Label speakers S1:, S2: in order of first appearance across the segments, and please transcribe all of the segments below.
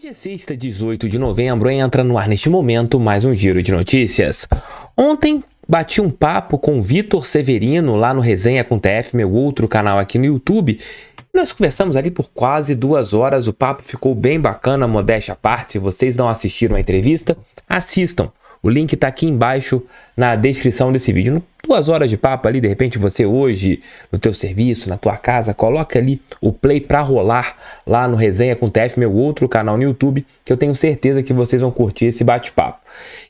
S1: dia é sexta, 18 de novembro, entra no ar neste momento mais um giro de notícias. Ontem bati um papo com o Vitor Severino lá no Resenha com TF, meu outro canal aqui no YouTube. Nós conversamos ali por quase duas horas, o papo ficou bem bacana, modéstia à parte. Se vocês não assistiram a entrevista, assistam. O link está aqui embaixo na descrição desse vídeo. Duas horas de papo ali, de repente você hoje, no teu serviço, na tua casa, coloca ali o play para rolar lá no Resenha com TF, meu outro canal no YouTube, que eu tenho certeza que vocês vão curtir esse bate-papo.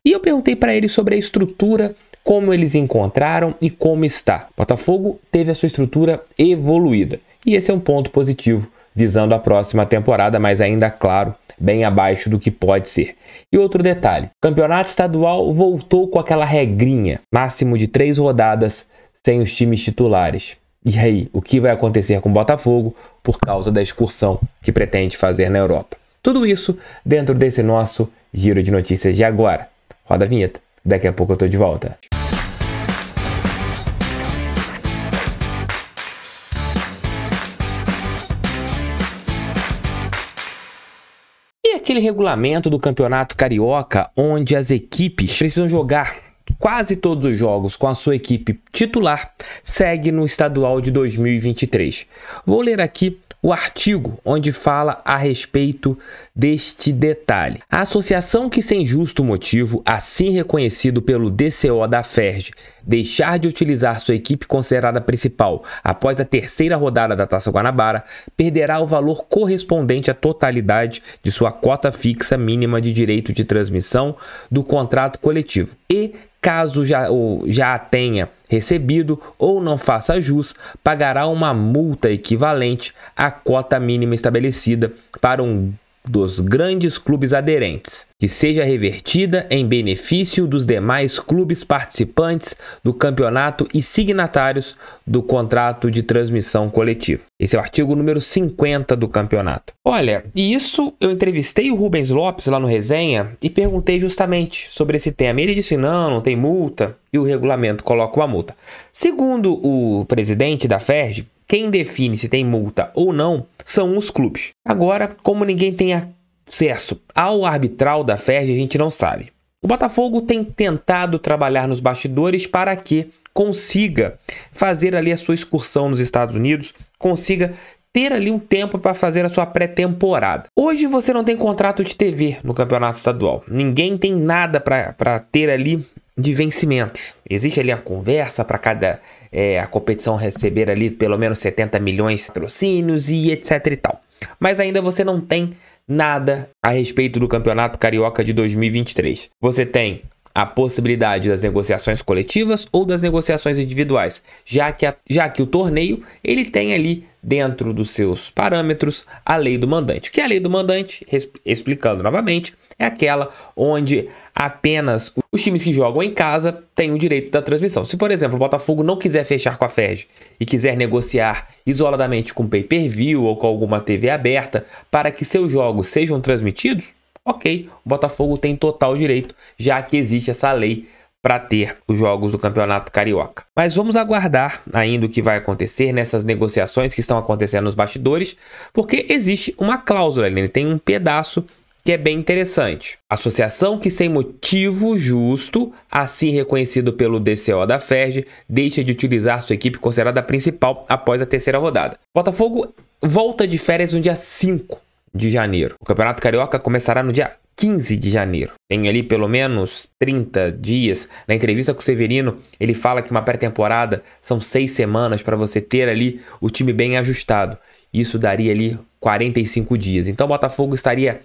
S1: E eu perguntei para ele sobre a estrutura como eles encontraram e como está. Botafogo teve a sua estrutura evoluída e esse é um ponto positivo visando a próxima temporada, mas ainda, claro, bem abaixo do que pode ser. E outro detalhe: o campeonato estadual voltou com aquela regrinha, máximo de três rodadas sem os times titulares. E aí, o que vai acontecer com o Botafogo por causa da excursão que pretende fazer na Europa? Tudo isso dentro desse nosso giro de notícias de agora. Roda a vinheta, daqui a pouco eu tô de volta. aquele regulamento do Campeonato Carioca onde as equipes precisam jogar quase todos os jogos com a sua equipe titular segue no estadual de 2023. Vou ler aqui o artigo onde fala a respeito deste detalhe. A associação que, sem justo motivo, assim reconhecido pelo DCO da FERJ, deixar de utilizar sua equipe considerada principal após a terceira rodada da Taça Guanabara, perderá o valor correspondente à totalidade de sua cota fixa mínima de direito de transmissão do contrato coletivo e Caso já, ou já a tenha recebido ou não faça jus, pagará uma multa equivalente à cota mínima estabelecida para um dos grandes clubes aderentes, que seja revertida em benefício dos demais clubes participantes do campeonato e signatários do contrato de transmissão coletivo. Esse é o artigo número 50 do campeonato. Olha, e isso eu entrevistei o Rubens Lopes lá no resenha e perguntei justamente sobre esse tema. Ele disse: não, não tem multa e o regulamento coloca uma multa. Segundo o presidente da FERJ, quem define se tem multa ou não são os clubes. Agora, como ninguém tem acesso ao arbitral da FERJ, a gente não sabe. O Botafogo tem tentado trabalhar nos bastidores para que consiga fazer ali a sua excursão nos Estados Unidos, consiga ter ali um tempo para fazer a sua pré-temporada. Hoje você não tem contrato de TV no campeonato estadual. Ninguém tem nada para ter ali de vencimentos. Existe ali a conversa para cada é, a competição receber ali pelo menos 70 milhões de patrocínios e etc e tal. Mas ainda você não tem nada a respeito do Campeonato Carioca de 2023. Você tem a possibilidade das negociações coletivas ou das negociações individuais, já que, a, já que o torneio ele tem ali dentro dos seus parâmetros a lei do mandante. Que é a lei do mandante, explicando novamente, é aquela onde apenas os times que jogam em casa têm o direito da transmissão. Se, por exemplo, o Botafogo não quiser fechar com a FEG e quiser negociar isoladamente com pay-per-view ou com alguma TV aberta para que seus jogos sejam transmitidos, Ok, o Botafogo tem total direito, já que existe essa lei para ter os jogos do Campeonato Carioca. Mas vamos aguardar ainda o que vai acontecer nessas negociações que estão acontecendo nos bastidores, porque existe uma cláusula ali, né? tem um pedaço que é bem interessante. Associação que sem motivo justo, assim reconhecido pelo DCO da FERJ, deixa de utilizar sua equipe considerada principal após a terceira rodada. Botafogo volta de férias no dia 5 de janeiro. O Campeonato Carioca começará no dia 15 de janeiro. Tem ali pelo menos 30 dias. Na entrevista com o Severino, ele fala que uma pré-temporada são seis semanas para você ter ali o time bem ajustado. Isso daria ali 45 dias. Então o Botafogo estaria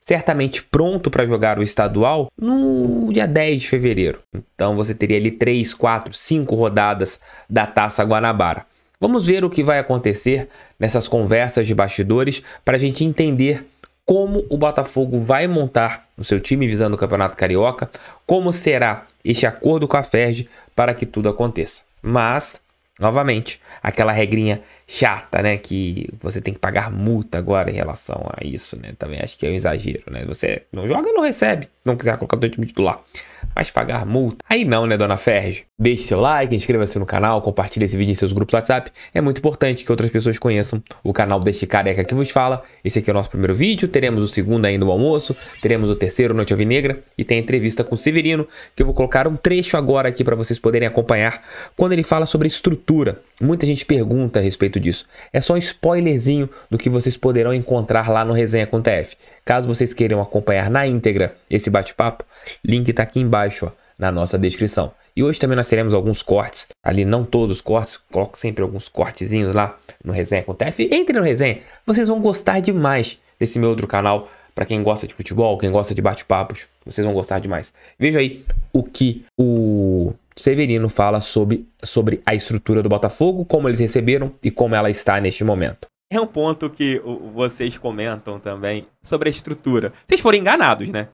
S1: certamente pronto para jogar o estadual no dia 10 de fevereiro. Então você teria ali 3, 4, 5 rodadas da Taça Guanabara. Vamos ver o que vai acontecer nessas conversas de bastidores para a gente entender como o Botafogo vai montar o seu time visando o Campeonato Carioca, como será este acordo com a Ferdi para que tudo aconteça. Mas, novamente, aquela regrinha chata, né? Que você tem que pagar multa agora em relação a isso, né? Também acho que é um exagero, né? Você não joga, não recebe. Não quiser colocar o time titular. Mas pagar multa? Aí não, né, dona Ferge? Deixe seu like, inscreva-se no canal, compartilhe esse vídeo em seus grupos WhatsApp. É muito importante que outras pessoas conheçam o canal deste careca que vos fala. Esse aqui é o nosso primeiro vídeo. Teremos o segundo ainda no almoço. Teremos o terceiro, Noite Alvinegra. E tem a entrevista com o Severino, que eu vou colocar um trecho agora aqui para vocês poderem acompanhar. Quando ele fala sobre estrutura. Muita gente pergunta a respeito disso. É só um spoilerzinho do que vocês poderão encontrar lá no Resenha com TF. Caso vocês queiram acompanhar na íntegra esse bate-papo, link está aqui embaixo ó, na nossa descrição. E hoje também nós teremos alguns cortes, ali não todos os cortes, coloco sempre alguns cortezinhos lá no Resenha com TF. Entre no Resenha, vocês vão gostar demais desse meu outro canal para quem gosta de futebol, quem gosta de bate-papos, vocês vão gostar demais. Veja aí o que o Severino fala sobre, sobre a estrutura do Botafogo, como eles receberam e como ela está neste momento. É um ponto que vocês comentam também sobre a estrutura. Vocês foram enganados, né?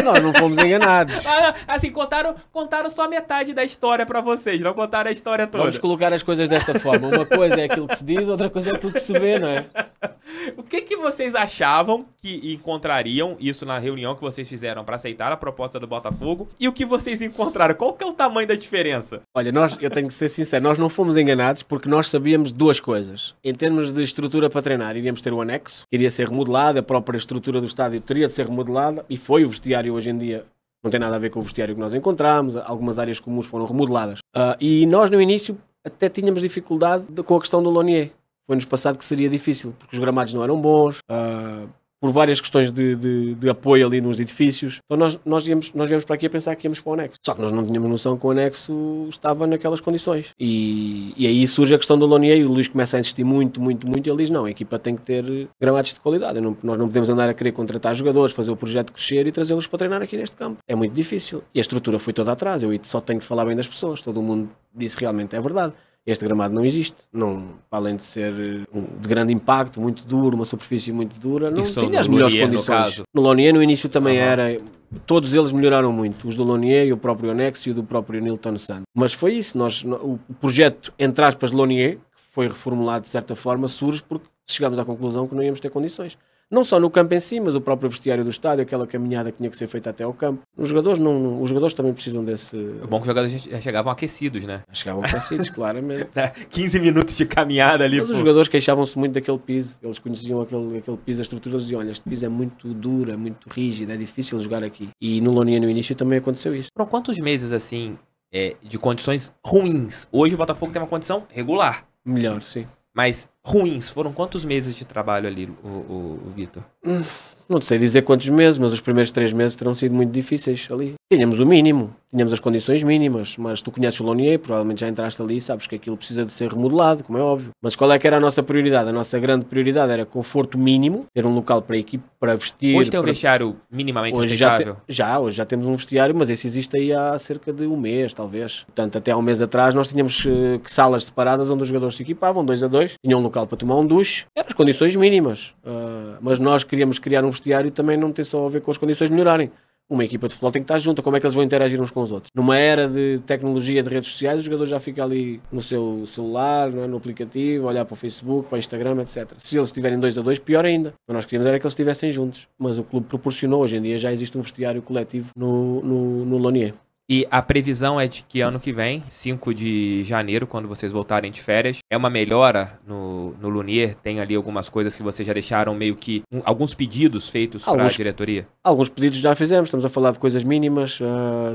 S1: Não, não fomos enganados. Ah, assim, contaram, contaram só metade da história para vocês, não contaram a história toda. Vamos
S2: colocar as coisas desta forma. Uma coisa é aquilo que se diz, outra coisa é aquilo que se vê, não é?
S1: o que, que vocês achavam que encontrariam isso na reunião que vocês fizeram para aceitar a proposta do Botafogo? E o que vocês encontraram? Qual que é o tamanho da diferença?
S2: Olha, nós, eu tenho que ser sincero, nós não fomos enganados porque nós sabíamos duas coisas. Em termos de estrutura para treinar, iríamos ter o anexo, que iria ser remodelado, a própria estrutura do estádio teria de ser remodelada e foi o vestiário vestiário hoje em dia não tem nada a ver com o vestiário que nós encontramos, algumas áreas comuns foram remodeladas. Uh, e nós, no início, até tínhamos dificuldade com a questão do Lonier. Foi-nos passado que seria difícil, porque os gramados não eram bons, uh, por várias questões de, de, de, apoio ali nos edifícios. Então nós, nós, íamos, nós viemos para aqui a pensar que íamos para o anexo. Só que nós não tínhamos noção que o anexo estava naquelas condições. E, e aí surge a questão do Lonier e o Luís começa a insistir muito, muito, muito. E ele diz: não, a equipa tem que ter eh, gramados de qualidade. Não, nós não podemos andar a querer contratar jogadores, fazer o projeto crescer e trazê-los para treinar aqui neste campo. É muito difícil. E a estrutura foi toda atrás. Eu só tenho que falar bem das pessoas. Todo mundo disse realmente é verdade. Este gramado não existe, não, além de ser eh, um, de grande impacto, muito duro, uma superfície muito dura, não Isso tinha as melhores Lonier, condições. No, no Lonier no início também era, todos eles melhoraram muito, os do Lonier e o próprio Onex e o do próprio Nilton Santos. Mas foi isso, nós, o projeto, entre aspas, Lonier, que foi reformulado de certa forma, surge porque chegámos à conclusão que não íamos ter condições não só no campo em si, mas o próprio vestiário do estádio, aquela caminhada que tinha que ser feita até ao campo. Os jogadores, não, não os jogadores também precisam desse. É bom que os
S1: jogadores já chegavam aquecidos, né? Chegavam aquecidos,
S2: claramente. 15 é, minutos de caminhada ali. Mas pô. os jogadores queixavam-se muito daquele piso. Eles conheciam aquele, aquele piso, a estrutura, eles diziam: olha, este piso é muito duro, é muito rígido, é difícil jogar aqui. E no Lonia, no início, também aconteceu isso. por
S1: quantos meses assim é, de condições ruins? Hoje o Botafogo tem uma condição regular. Melhor, sim. Mas ruins. Foram quantos meses de trabalho ali, o, o, o Vitor?
S2: Hum, não sei dizer quantos meses, mas os primeiros três meses terão sido muito difíceis ali. Tínhamos o mínimo, tínhamos as condições mínimas, mas tu conheces o Lonier, provavelmente já entraste ali e sabes que aquilo precisa de ser remodelado, como é óbvio. Mas qual é que era a nossa prioridade? A nossa grande prioridade era conforto mínimo, ter um local para a equipe, para vestir... Hoje tem para... um vestiário minimamente hoje aceitável? Já, te... já, hoje já temos um vestiário, mas esse existe aí há cerca de um mês, talvez. Portanto, até há um mês atrás nós tínhamos uh, salas separadas onde os jogadores se equipavam, dois a dois, tinham um local local para tomar um duche, eram as condições mínimas. Uh, mas nós queríamos criar um vestiário também não tem só a ver com as condições melhorarem. Uma equipa de futebol tem que estar junta, como é que eles vão interagir uns com os outros? Numa era de tecnologia de redes sociais, o jogador já fica ali no seu celular, é? no aplicativo, olhar para o Facebook, para o Instagram, etc. Se eles estiverem dois a dois, pior ainda. O que nós queríamos era que eles estivessem juntos. Mas o clube proporcionou, hoje em dia já existe um vestiário coletivo no, no, no Lonier.
S1: E a previsão é de que ano que vem, 5 de janeiro, quando vocês voltarem de férias, é uma melhora no, no Lunier. Tem ali algumas coisas que vocês já deixaram meio que. Um, alguns pedidos feitos para a diretoria.
S2: Alguns pedidos já fizemos, estamos a falar de coisas mínimas. Uh,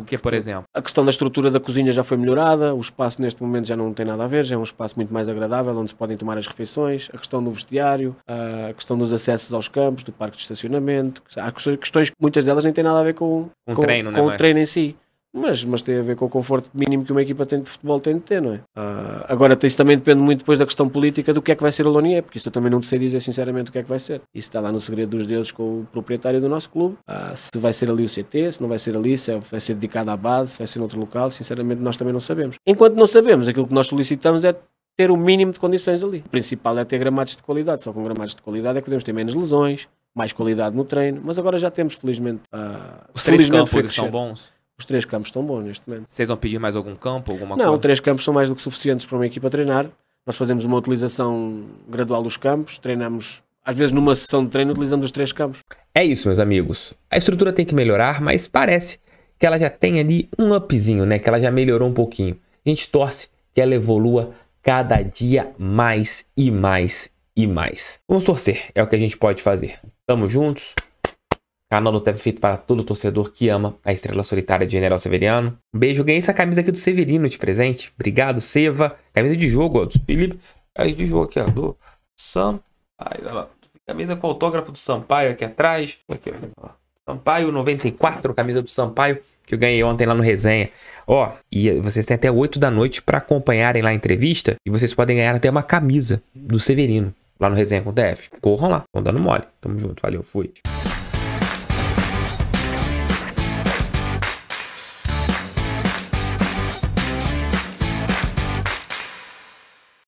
S2: ah, que, por exemplo? A questão da estrutura da cozinha já foi melhorada, o espaço neste momento já não tem nada a ver, já é um espaço muito mais agradável, onde se podem tomar as refeições, a questão do vestiário, uh, a questão dos acessos aos campos, do parque de estacionamento. Há questões, questões muitas delas nem têm nada a ver com, um com, treino, né, com o treino em si mas, mas tem a ver com o conforto mínimo que uma equipa tem de futebol tem de ter, não é? Uh, agora, isso também depende muito depois da questão política do que é que vai ser o Lonier, porque isso eu também não sei dizer sinceramente o que é que vai ser. Isso está lá no segredo dos deuses com o proprietário do nosso clube. Uh, se vai ser ali o CT, se não vai ser ali, se é, vai ser dedicado à base, se vai ser noutro local, sinceramente nós também não sabemos. Enquanto não sabemos, aquilo que nós solicitamos é ter o mínimo de condições ali. O principal é ter gramados de qualidade, só com gramados de qualidade é que podemos ter menos lesões, mais qualidade no treino, mas agora já temos, felizmente, uh, os felizmente, três campos são bons. Os três campos estão bons neste momento.
S1: Vocês vão pedir mais algum campo, alguma Não, coisa? três
S2: campos são mais do que suficientes para uma equipa treinar. Nós fazemos uma utilização gradual dos campos, treinamos às vezes numa sessão de treino utilizamos os três campos.
S1: É isso, meus amigos. A estrutura tem que melhorar, mas parece que ela já tem ali um upzinho, né? Que ela já melhorou um pouquinho. A gente torce que ela evolua cada dia mais e mais e mais. Vamos torcer, é o que a gente pode fazer. Tamo juntos. Canal do Teb feito para todo torcedor que ama a estrela solitária de General Severiano. Um beijo, ganhei essa camisa aqui do Severino de presente. Obrigado, Seva. Camisa de jogo, ó, do Felipe. Camisa de jogo aqui, ó, do Sampaio. Olha lá. Camisa com autógrafo do Sampaio aqui atrás. Aqui, ó. Sampaio 94, camisa do Sampaio, que eu ganhei ontem lá no resenha. Ó, e vocês têm até 8 da noite para acompanharem lá a entrevista. E vocês podem ganhar até uma camisa do Severino lá no resenha com o DF. Corram lá, estão dando mole. Tamo junto, valeu, fui.